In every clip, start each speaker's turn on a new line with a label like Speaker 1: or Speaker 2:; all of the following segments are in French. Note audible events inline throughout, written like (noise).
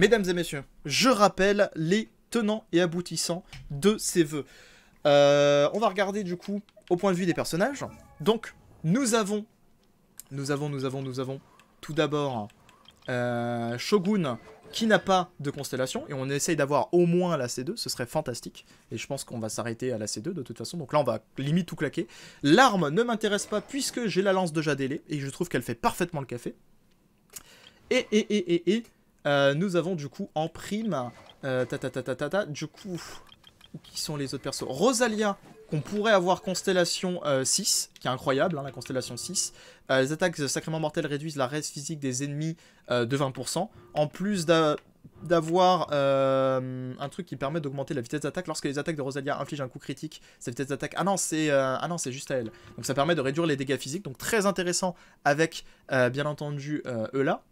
Speaker 1: Mesdames et messieurs, je rappelle les tenants et aboutissants de ces vœux. Euh, on va regarder du coup au point de vue des personnages. Donc, nous avons, nous avons, nous avons, nous avons tout d'abord euh, Shogun qui n'a pas de constellation, et on essaye d'avoir au moins la C2, ce serait fantastique, et je pense qu'on va s'arrêter à la C2 de toute façon, donc là on va limite tout claquer. L'arme ne m'intéresse pas puisque j'ai la lance de Jadélé, et je trouve qu'elle fait parfaitement le café. Et, et, et, et, et, euh, nous avons du coup en prime, euh, ta, ta, ta, du coup, qui sont les autres persos Rosalia, qu'on pourrait avoir Constellation 6, euh, qui est incroyable, hein, la Constellation 6. Euh, les attaques sacrément Mortel réduisent la reste physique des ennemis de 20%, en plus d'avoir un truc qui permet d'augmenter la vitesse d'attaque lorsque les attaques de Rosalia infligent un coup critique sa vitesse d'attaque ah non c'est ah non c'est juste à elle donc ça permet de réduire les dégâts physiques donc très intéressant avec bien entendu Eula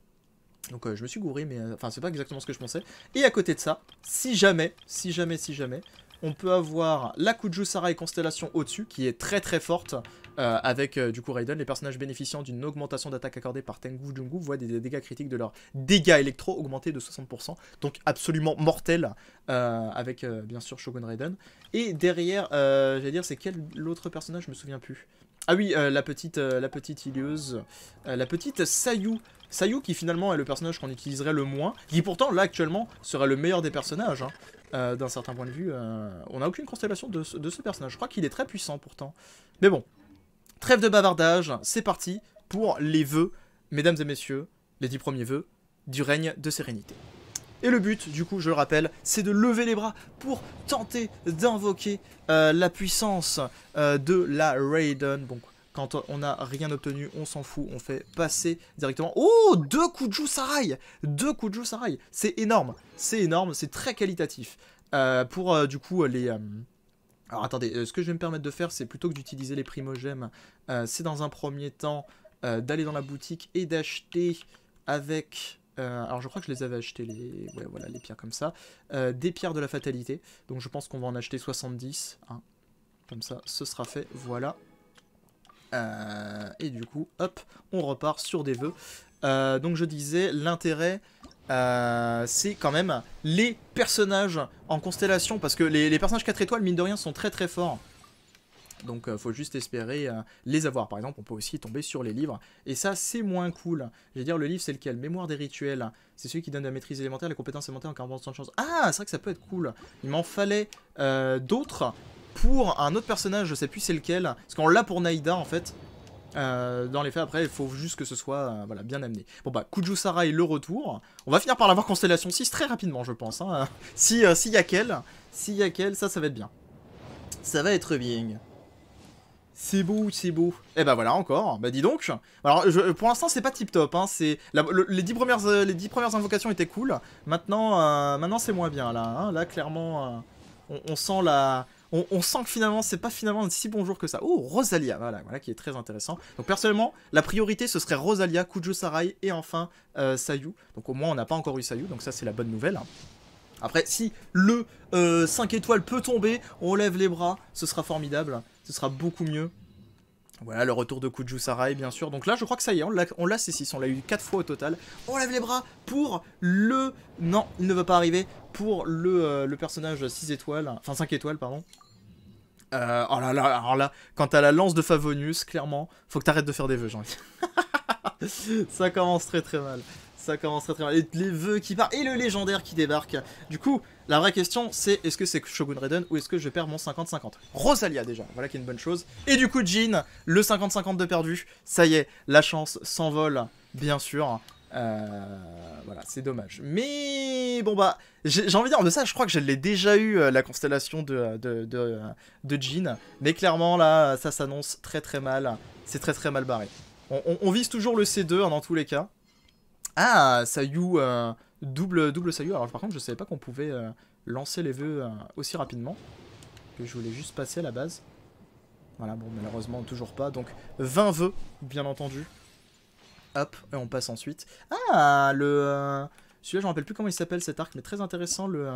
Speaker 1: donc euh, je me suis gouré, mais euh, enfin c'est pas exactement ce que je pensais. Et à côté de ça, si jamais, si jamais, si jamais, on peut avoir la Kuju et Constellation au-dessus, qui est très très forte, euh, avec du coup Raiden, les personnages bénéficiant d'une augmentation d'attaque accordée par Tengu Jungu voient des dégâts critiques de leurs dégâts électro augmentés de 60%, donc absolument mortel, avec bien sûr Shogun Raiden. Et derrière, j'allais dire, c'est quel autre personnage, je me souviens plus. Ah oui, euh, la petite, euh, la petite Ilieuse, euh, la petite Sayu. Sayu qui finalement est le personnage qu'on utiliserait le moins, qui pourtant là actuellement sera le meilleur des personnages. Hein. D'un certain point de vue, on n'a aucune constellation de ce, de ce personnage. Je crois qu'il est très puissant pourtant. Mais bon, trêve de bavardage, c'est parti pour les vœux, mesdames et messieurs, les dix premiers vœux du règne de sérénité. Et le but, du coup, je le rappelle, c'est de lever les bras pour tenter d'invoquer euh, la puissance euh, de la Raiden. Bon, quand on n'a rien obtenu, on s'en fout, on fait passer directement. Oh, deux coups joue Sarai Deux coups joue Sarai C'est énorme, c'est énorme, c'est très qualitatif. Euh, pour, du coup, les... Alors attendez, ce que je vais me permettre de faire, c'est plutôt que d'utiliser les primogèmes, c'est dans un premier temps d'aller dans la boutique et d'acheter avec euh, alors je crois que je les avais achetés, les, voilà, les pierres comme ça. Euh, des pierres de la fatalité. Donc je pense qu'on va en acheter 70. Hein. Comme ça, ce sera fait. Voilà. Euh, et du coup, hop, on repart sur des vœux. donc je disais, l'intérêt... c'est quand même les personnages en constellation parce que les, les personnages 4 étoiles mine de rien sont très très forts donc euh, faut juste espérer euh, les avoir. Par exemple, on peut aussi tomber sur les livres. Et ça, c'est moins cool. Je vais dire, le livre, c'est lequel Mémoire des rituels. C'est celui qui donne la maîtrise élémentaire, la compétence élémentaires en 40% de chance. Ah, c'est vrai que ça peut être cool. Il m'en fallait euh, d'autres pour un autre personnage, je sais plus c'est lequel. Parce qu'on l'a pour Naïda, en fait. dans les faits, après, il faut juste que ce soit voilà, bien amené. Bon bah, Kujusara et le retour. On va finir par l'avoir Constellation 6 très rapidement, je pense. Hein. (laughs) si S'il y a qu'elle, s'il y a qu'elle, ça, ça va être bien. Ça va être bien. C'est beau, c'est beau. Et eh bah ben voilà encore, bah dis donc. Alors pour l'instant c'est pas tip top, hein. c'est les, 10 premières, euh, les 10 premières invocations étaient cool, maintenant, euh, maintenant c'est moins bien là, hein. là clairement euh, on, sent la... On, sent que finalement c'est pas finalement un si bon jour que ça. Oh Rosalia, voilà, voilà qui est très intéressant. Donc personnellement la priorité ce serait Rosalia, Kujo Sarai et enfin Sayu. Donc au moins on n'a pas encore eu Sayu, donc ça c'est la bonne nouvelle. Hein. Après, si le 5 euh, étoiles peut tomber, on lève les bras, ce sera formidable, ce sera beaucoup mieux. Voilà, le retour de Kuju Sarai, bien sûr. Donc là, je crois que ça y est, on l'a c'est 6 on l'a eu 4 fois au total. On lève les bras pour le... Non, il ne va pas arriver pour le, euh, personnage 6 étoiles, enfin 5 étoiles, pardon. Euh, oh là là, alors là, quant à la lance de Favonius, clairement, faut que t'arrêtes de faire des vœux, jean (laughs) ça commence très très mal. Ça commence très très mal. Et les vœux qui partent et le légendaire qui débarque. Du coup, la vraie question c'est est-ce que c'est Shogun Raiden ou est-ce que je perds mon 50-50 Rosalia déjà, voilà qui est une bonne chose. Et du coup, Jean, le 50-50 de perdu. Ça y est, la chance s'envole, bien sûr. Euh, voilà, c'est dommage. Mais bon, bah, j'ai envie de dire, de ça, je crois que je l'ai déjà eu, euh, la constellation de, de, de, Jean. Mais clairement, là, ça s'annonce très très mal. C'est très très mal barré. On, vise toujours le C2 hein, dans tous les cas. Ah, Sayu, euh, double, double Sayu. Alors par contre, je savais pas qu'on pouvait euh, lancer les vœux euh, aussi rapidement. Que je voulais juste passer à la base. Voilà, bon, malheureusement, toujours pas. Donc, 20 vœux, bien entendu. Hop, et on passe ensuite. Ah, le... Celui-là, je me rappelle plus comment il s'appelle cet arc, mais très intéressant, le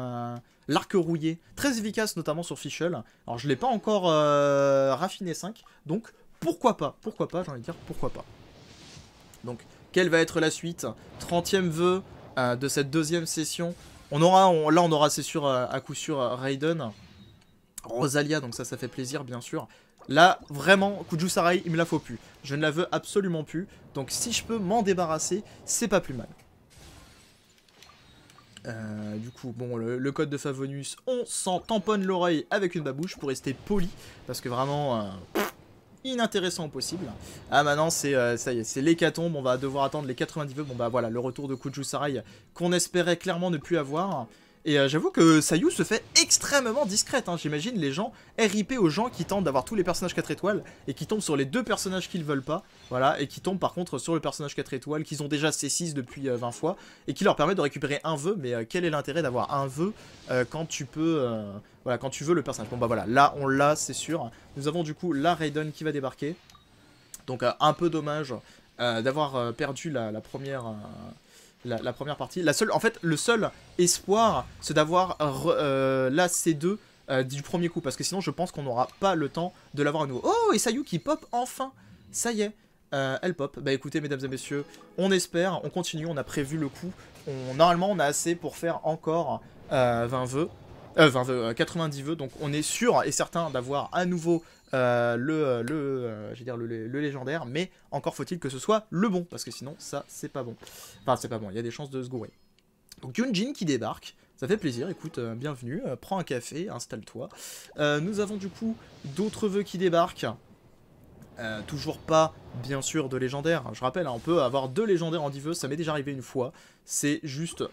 Speaker 1: l'arc rouillé. Très efficace, notamment sur Fischl. Alors, je l'ai pas encore raffiné 5, donc pourquoi pas Pourquoi pas, j'ai envie de dire, pourquoi pas. Donc, quelle va être la suite 30e vœu euh, de cette deuxième session. On aura, on, là on aura c'est sûr euh, à coup sûr euh, Raiden. Rosalia, donc ça ça fait plaisir bien sûr. Là vraiment, Kuju Sarai, il me la faut plus. Je ne la veux absolument plus. Donc si je peux m'en débarrasser, c'est pas plus mal. du coup, bon, le, code de Favonius, on s'en tamponne l'oreille avec une babouche pour rester poli, parce que vraiment, inintéressant possible. Ah maintenant c'est euh, ça y est, c'est l'hécatombe, on va devoir attendre les 90 vœux. Bon bah voilà, le retour de Kujusarai qu'on espérait clairement ne plus avoir. Et euh, j'avoue que Sayu se fait extrêmement discrète, hein. j'imagine les gens RIP aux gens qui tentent d'avoir tous les personnages 4 étoiles et qui tombent sur les deux personnages qu'ils veulent pas, voilà, et qui tombent par contre sur le personnage 4 étoiles qu'ils ont déjà C6 depuis 20 euh, fois et qui leur permet de récupérer un vœu, mais euh, quel est l'intérêt d'avoir un vœu quand tu peux, voilà, quand tu veux le personnage. Bon bah voilà, là on l'a, c'est sûr. Nous avons du coup la Raiden qui va débarquer, donc un peu dommage d'avoir perdu la première la, première partie. La seule, en fait, le seul espoir, c'est d'avoir là euh, la C2 euh, du premier coup, parce que sinon je pense qu'on n'aura pas le temps de l'avoir à nouveau. Oh, et qui pop enfin Ça y est, euh, elle pop. Bah écoutez, mesdames et messieurs, on espère, on continue, on a prévu le coup. On, normalement, on a assez pour faire encore 20 vœux. Euh, enfin, 90 euh, vœux, donc on est sûr et certain d'avoir à nouveau euh, le, le, dire le, légendaire, mais encore faut-il que ce soit le bon, parce que sinon ça c'est pas bon. Enfin c'est pas bon, il y a des chances de se gourer. Donc Yunjin qui débarque, ça fait plaisir, écoute, bienvenue, prends un café, installe-toi. nous avons du coup d'autres vœux qui débarquent. toujours pas, bien sûr, de légendaire. Je rappelle, hein, on peut avoir deux légendaires en 10 vœux, ça m'est déjà arrivé une fois. C'est juste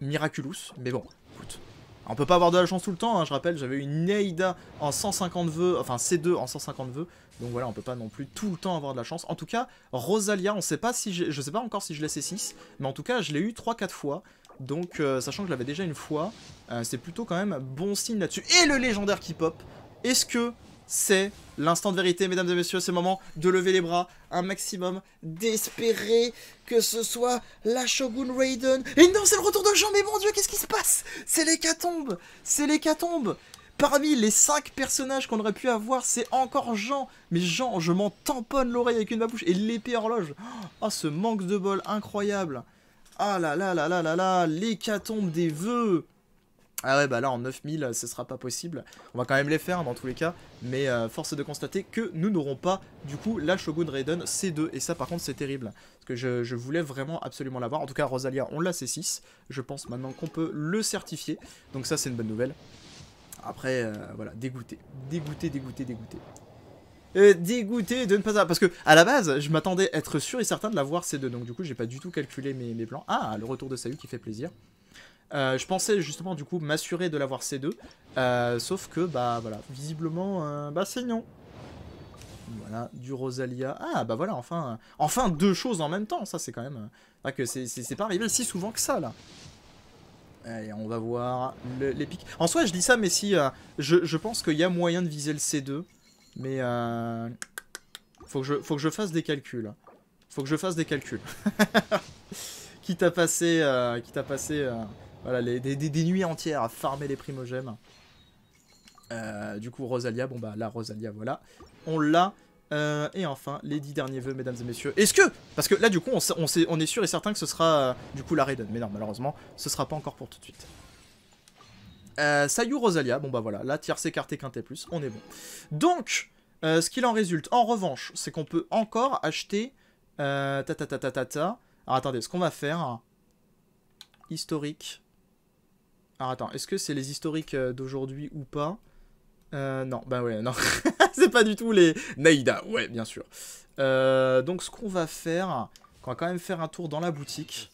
Speaker 1: miraculous, mais bon, écoute, on peut pas avoir de la chance tout le temps, hein. je rappelle, j'avais une Neida en 150 vœux, enfin C2 en 150 vœux, donc voilà, on peut pas non plus tout le temps avoir de la chance. En tout cas, Rosalia, on sait pas si je sais pas encore si je l'ai C6, mais en tout cas, je l'ai eu 3-4 fois, donc euh, sachant que je l'avais déjà une fois, euh, c'est plutôt quand même bon signe là-dessus. Et le légendaire qui pop, est-ce que c'est l'instant de vérité, mesdames et messieurs. C'est le moment de lever les bras un maximum, d'espérer que ce soit la Shogun Raiden. Et non, c'est le retour de Jean, mais mon dieu, qu'est-ce qui se passe C'est l'hécatombe C'est l'hécatombe Parmi les 5 personnages qu'on aurait pu avoir, c'est encore Jean. Mais Jean, je m'en tamponne l'oreille avec une bouche et l'épée horloge. Oh, oh, ce manque de bol incroyable. Ah là là là là là là, l'hécatombe des vœux. Ah ouais, bah là en 9000, euh, ce sera pas possible. On va quand même les faire dans tous les cas, mais euh, force est de constater que nous n'aurons pas du coup la Shogun Raiden C2, et ça par contre c'est terrible. Parce que je, voulais vraiment absolument l'avoir, en tout cas Rosalia on l'a C6, je pense maintenant qu'on peut le certifier, donc ça c'est une bonne nouvelle. Après, euh, voilà, dégoûté, dégoûté, dégoûté, dégoûté. dégoûté de ne pas avoir... Parce que à la base, je m'attendais être sûr et certain de l'avoir C2, donc du coup j'ai pas du tout calculé mes, mes plans. Ah, le retour de Sayu qui fait plaisir. Euh, je pensais justement du coup m'assurer de l'avoir C2, euh, sauf que bah voilà, visiblement euh, bah c'est non. Voilà, du Rosalia. Ah bah voilà, enfin, enfin deux choses en même temps, ça c'est quand même. Enfin, que c'est pas arrivé si souvent que ça là. Allez, on va voir l'épic. En soi, je dis ça, mais si je, pense qu'il y a moyen de viser le C2, mais faut que je faut que je fasse des calculs. Faut que je fasse des calculs. Qui t'a passé quitte à passer. Voilà, des, nuits entières à farmer les primogènes. Euh, du coup, Rosalia, bon bah là, Rosalia, voilà. On l'a. Euh, et enfin, les dix derniers vœux, mesdames et messieurs. Est-ce que Parce que là, du coup, on, on, est, sûr et certain que ce sera, euh, du coup, la Raiden. Mais non, malheureusement, ce sera pas encore pour tout de suite. Euh, Sayu Rosalia, bon bah voilà, là, tierce, écarté, quintet plus, on est bon. Donc, ce qu'il en résulte, en revanche, c'est qu'on peut encore acheter... ta ta ta ta ta Alors attendez, ce qu'on va faire... Hein, historique... Alors attends, est-ce que c'est les historiques euh, d'aujourd'hui ou pas euh, non, bah ouais, non. (laughs) c'est pas du tout les Naïda, ouais, bien sûr. Euh, donc ce qu'on va faire, on va quand même faire un tour dans la boutique.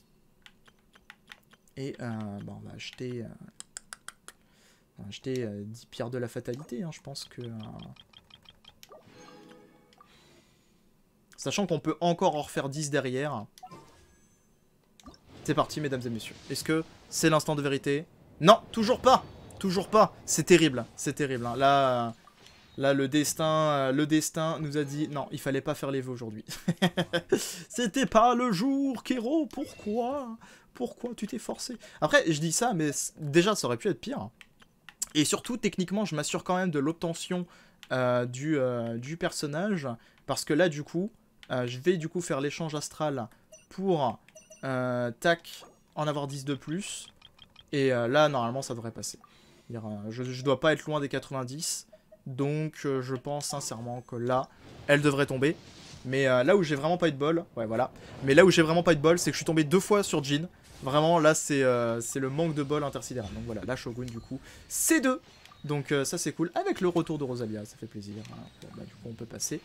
Speaker 1: Et euh, on va acheter... Euh, on va acheter 10 euh, pierres de la fatalité, hein, je pense que... Sachant qu'on peut encore en refaire 10 derrière. C'est parti, mesdames et messieurs. Est-ce que c'est l'instant de vérité non, toujours pas. Toujours pas. C'est terrible. Hein. C'est terrible. Hein. Là, là, le destin, euh, le destin nous a dit non, il fallait pas faire les vœux aujourd'hui. (laughs) C'était pas le jour, Kero. Pourquoi Pourquoi tu t'es forcé Après, je dis ça, mais déjà, ça aurait pu être pire. Hein. Et surtout, techniquement, je m'assure quand même de l'obtention euh, du, euh, du, personnage. Parce que là, du coup, je vais du coup faire l'échange astral pour, tac, en avoir 10 de plus. Et euh, là, normalement, ça devrait passer. Je ne dois pas être loin des 90. Donc, euh, je pense sincèrement que là, elle devrait tomber. Mais euh, là où j'ai vraiment pas de bol, ouais voilà. Mais là où j'ai vraiment pas eu de bol, c'est que je suis tombé deux fois sur Jean. Vraiment, là c'est le manque de bol intersidéral. Donc voilà, la Shogun du coup, c'est deux. Donc ça c'est cool. Avec le retour de Rosalia, ça fait plaisir. Hein. Bah, du coup on peut passer.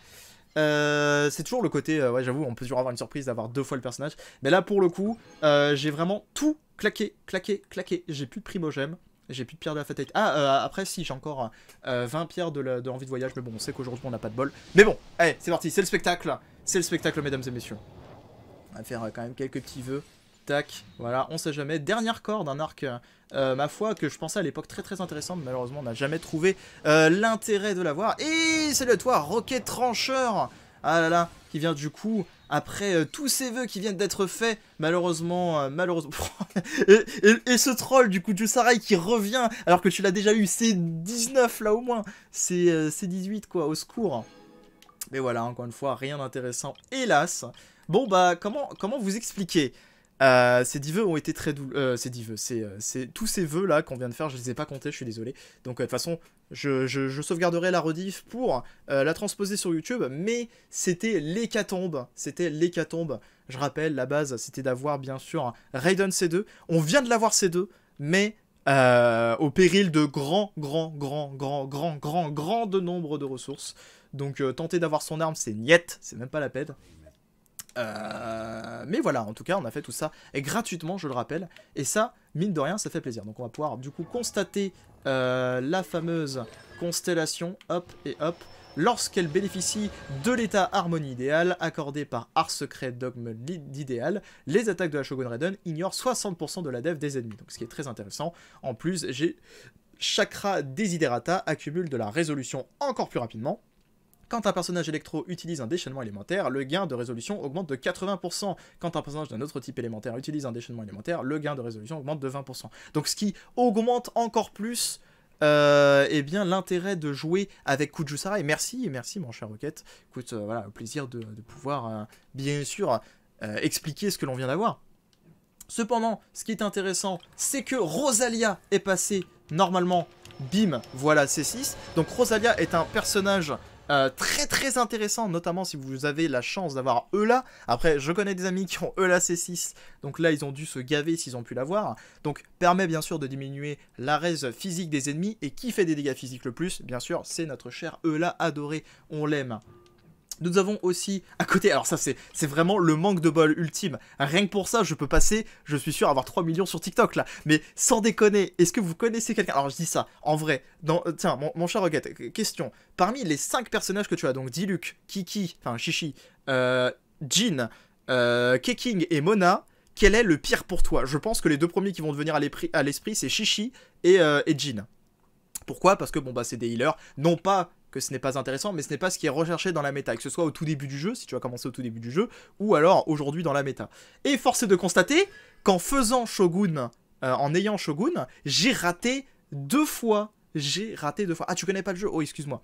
Speaker 1: Euh, c'est toujours le côté, euh, ouais, j'avoue, on peut toujours avoir une surprise d'avoir deux fois le personnage. Mais là, pour le coup, euh, j'ai vraiment tout claqué, claqué, claqué. J'ai plus de primogème. J'ai plus de pierre de la fatigue. Ah, après, si, j'ai encore 20 pierres de, l'envie de, de voyage. Mais bon, on sait qu'aujourd'hui, on n'a pas de bol. Mais bon, allez, c'est parti. C'est le spectacle. C'est le spectacle, mesdames et messieurs. On va faire quand même quelques petits vœux tac voilà, on sait jamais. Dernière corde, un arc, euh, ma foi, que je pensais à l'époque très très intéressante, malheureusement on n'a jamais trouvé euh, l'intérêt de l'avoir. Et c'est le toi, Rocket Trancheur Ah là là, qui vient du coup, après euh, tous ces vœux qui viennent d'être faits, malheureusement, malheureusement... (laughs) et, ce troll du coup du Sarai qui revient, alors que tu l'as déjà eu, c'est 19 là au moins, c'est 18 quoi, au secours mais voilà, encore une fois, rien d'intéressant, hélas. Bon, bah, comment, comment vous expliquer euh, ces dix vœux ont été très doux. Euh, ces dix vœux, c'est, euh, tous ces vœux là qu'on vient de faire, je les ai pas comptés, je suis désolé. Donc de toute façon, je, sauvegarderai la rediff pour la transposer sur YouTube, mais c'était l'hécatombe. C'était l'hécatombe. Je rappelle, la base, c'était d'avoir bien sûr Raiden C2. On vient de l'avoir C2, mais au péril de grand, grand, grand, grand, grand, grand, grand de nombre de ressources. Donc tenter d'avoir son arme, c'est niette, c'est même pas la peine. Euh, mais voilà, en tout cas, on a fait tout ça et gratuitement, je le rappelle. Et ça, mine de rien, ça fait plaisir. Donc on va pouvoir du coup constater euh, la fameuse constellation, hop et hop, lorsqu'elle bénéficie de l'état harmonie idéal accordé par Art Secret Dogme d'idéal, les attaques de la Shogun Raiden ignorent 60% de la def des ennemis, donc ce qui est très intéressant. En plus, j'ai Chakra Desiderata accumule de la résolution encore plus rapidement, quand un personnage électro utilise un déchaînement élémentaire, le gain de résolution augmente de 80%. Quand un personnage d'un autre type élémentaire utilise un déchaînement élémentaire, le gain de résolution augmente de 20%. Donc ce qui augmente encore plus euh, eh bien l'intérêt de jouer avec Et Merci, merci mon cher Rocket. Écoute, euh, voilà, voilà, plaisir de, pouvoir, euh, bien sûr, expliquer ce que l'on vient d'avoir. Cependant, ce qui est intéressant, c'est que Rosalia est passée normalement, bim, voilà C6. Donc Rosalia est un personnage euh, très très intéressant, notamment si vous avez la chance d'avoir Eula. Après, je connais des amis qui ont Eula C6, donc là ils ont dû se gaver s'ils ont pu l'avoir. Donc permet bien sûr de diminuer la raise physique des ennemis et qui fait des dégâts physiques le plus Bien sûr, c'est notre cher Eula adoré, on l'aime. Nous avons aussi à côté, alors ça c'est vraiment le manque de bol ultime. Rien que pour ça, je peux passer, je suis sûr, avoir 3 millions sur TikTok là. Mais sans déconner, est-ce que vous connaissez quelqu'un Alors je dis ça, en vrai, dans, euh, tiens, mon, mon cher Rocket, euh, question. Parmi les 5 personnages que tu as, donc Diluc, Kiki, enfin Chichi, euh, Jean, euh, Keking et Mona, quel est le pire pour toi Je pense que les deux premiers qui vont devenir à l'esprit, c'est Shishi et, euh, et Jean. Pourquoi Parce que bon bah c'est des healers, non pas que ce n'est pas intéressant, mais ce n'est pas ce qui est recherché dans la méta, que ce soit au tout début du jeu, si tu vas commencé au tout début du jeu, ou alors aujourd'hui dans la méta. Et force est de constater qu'en faisant Shogun, euh, en ayant Shogun, j'ai raté deux fois. J'ai raté deux fois. Ah, tu connais pas le jeu Oh, excuse-moi.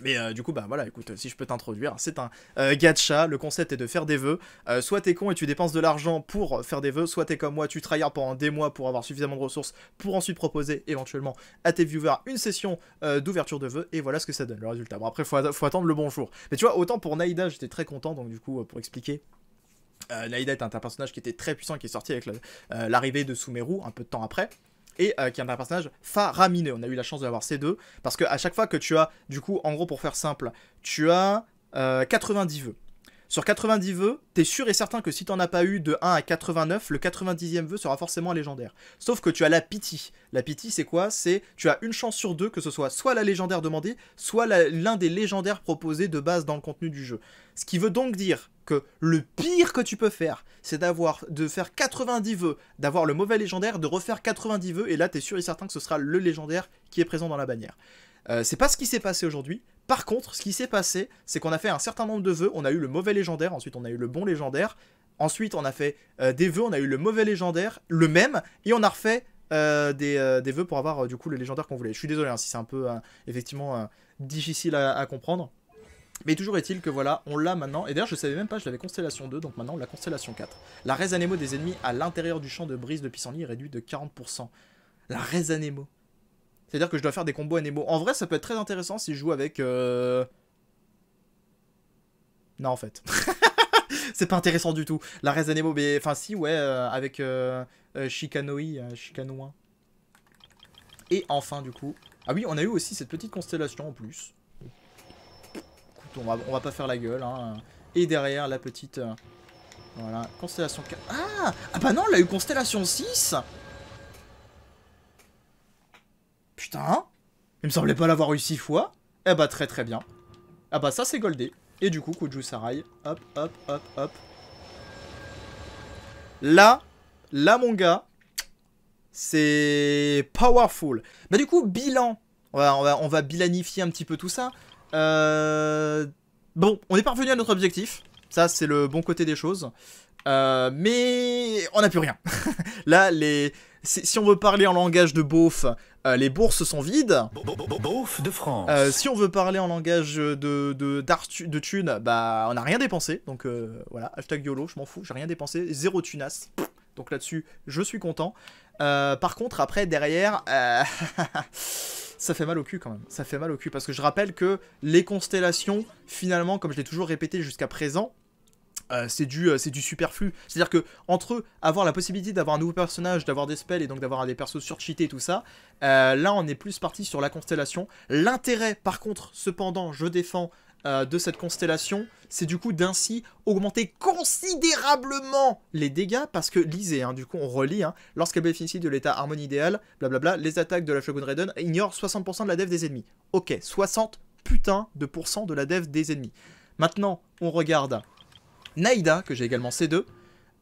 Speaker 1: Mais euh, du coup, bah voilà, écoute, si je peux t'introduire, c'est un euh, gacha. Le concept est de faire des vœux. Euh, soit t'es con et tu dépenses de l'argent pour faire des vœux, soit t'es comme moi, tu tryhard pendant des mois pour avoir suffisamment de ressources pour ensuite proposer éventuellement à tes viewers une session d'ouverture de vœux. Et voilà ce que ça donne, le résultat. Bon, après, faut, faut attendre le bon jour. Mais tu vois, autant pour Naïda, j'étais très content, donc du coup, pour expliquer. Naïda est un, personnage qui était très puissant, qui est sorti avec l'arrivée de Sumeru un peu de temps après et euh, qui est un personnage faramineux. On a eu la chance d'avoir ces deux, parce que à chaque fois que tu as, du coup, en gros pour faire simple, tu as 90 euh, vœux. Sur 90 vœux, t'es sûr et certain que si t'en as pas eu de 1 à 89, le 90e vœu sera forcément légendaire. Sauf que tu as la pitié. La pitié, c'est quoi C'est tu as une chance sur deux que ce soit soit la légendaire demandée, soit l'un des légendaires proposés de base dans le contenu du jeu. Ce qui veut donc dire que le pire que tu peux faire, c'est d'avoir de faire 90 vœux, d'avoir le mauvais légendaire, de refaire 90 vœux, et là es sûr et certain que ce sera le légendaire qui est présent dans la bannière. Euh, c'est pas ce qui s'est passé aujourd'hui. Par contre, ce qui s'est passé, c'est qu'on a fait un certain nombre de vœux. On a eu le mauvais légendaire, ensuite on a eu le bon légendaire. Ensuite, on a fait euh, des vœux, on a eu le mauvais légendaire, le même, et on a refait euh, euh, des, vœux pour avoir du coup le légendaire qu'on voulait. Je suis désolé hein, si c'est un peu effectivement difficile à, comprendre. Mais toujours est-il que voilà, on l'a maintenant. Et d'ailleurs, je savais même pas, je l'avais constellation 2, donc maintenant on l'a constellation 4. La raise anemo des ennemis à l'intérieur du champ de brise de pissenlit est réduite de 40%. La raise anemo. C'est-à-dire que je dois faire des combos Anemo. En vrai, ça peut être très intéressant si je joue avec... Euh... Non, en fait. (laughs) c'est pas intéressant du tout. La race Anemo, mais... Enfin, si, ouais, euh, avec euh, chicano euh, euh, Et enfin, du coup... Ah oui, on a eu aussi cette petite constellation en plus. Écoute, on va, pas faire la gueule. Hein. Et derrière, la petite... Voilà, constellation 4. Ah Ah bah non, on a eu constellation 6 Hein Il me semblait pas l'avoir eu six fois. Eh bah très très bien. Ah bah ça c'est goldé. Et du coup, Kuju Sarai, hop, hop, hop, hop. Là, là mon gars, c'est powerful. Bah du coup, bilan. On va, on va, bilanifier un petit peu tout ça. Euh, bon, on est parvenu à notre objectif. Ça, c'est le bon côté des choses. Euh, mais on n'a plus rien. (laughs) Là, les... si on veut parler en langage de beauf, euh, les bourses sont vides. Beauf de France. Euh, si on veut parler en langage de, de, de thunes, bah, on n'a rien dépensé. Donc voilà, hashtag YOLO, je m'en fous, j'ai rien dépensé. Zéro tunas. Donc là-dessus, je suis content. par contre, après, derrière... (laughs) ça fait mal au cul quand même, ça fait mal au cul, parce que je rappelle que les constellations, finalement, comme je l'ai toujours répété jusqu'à présent, euh, c'est du, euh, c'est du superflu. C'est-à-dire que entre avoir la possibilité d'avoir un nouveau personnage, d'avoir des spells et donc d'avoir des persos surcheatés et tout ça, euh, là on est plus parti sur la constellation. L'intérêt par contre, cependant, je défends de cette constellation, c'est du coup d'ainsi augmenter considérablement les dégâts, parce que lisez, hein, du coup on relit, hein, lorsqu'elle bénéficie de l'état harmonie idéal, blablabla, les attaques de la Shogun Raiden ignorent 60% de la dev des ennemis. Ok, 60 putain de pourcents de la dev des ennemis. Maintenant, on regarde Naïda, que j'ai également C2.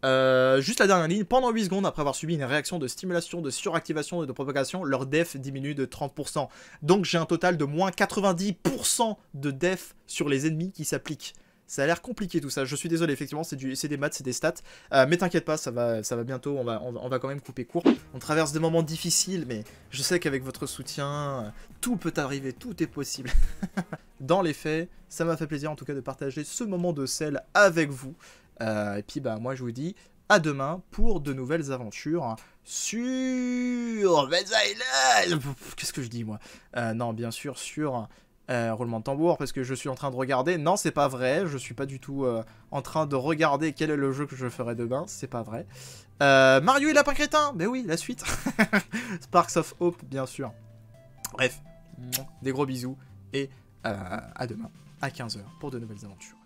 Speaker 1: Euh, juste la dernière ligne, pendant 8 secondes après avoir subi une réaction de stimulation, de suractivation et de propagation, leur def diminue de 30%. Donc j'ai un total de moins 90% de def sur les ennemis qui s'appliquent. Ça a l'air compliqué tout ça. Je suis désolé, effectivement, c'est des maths, c'est des stats. Euh, mais t'inquiète pas, ça va, ça va bientôt, on va, va quand même couper court. On traverse des moments difficiles, mais je sais qu'avec votre soutien, euh, tout peut arriver, tout est possible. (laughs) Dans les faits, ça m'a fait plaisir en tout cas de partager ce moment de sel avec vous. Euh, et puis bah moi je vous dis à demain pour de nouvelles aventures sur Qu'est-ce que je dis moi Non, bien sûr sur euh, roulement de tambour parce que je suis en train de regarder. Non, c'est pas vrai. Je suis pas du tout euh, en train de regarder quel est le jeu que je ferai demain. C'est pas vrai. Euh, Mario et Lapin Crétin. Mais oui, la suite. (laughs) Sparks of Hope, bien sûr. Bref, des gros bisous et à demain à 15h pour de nouvelles aventures.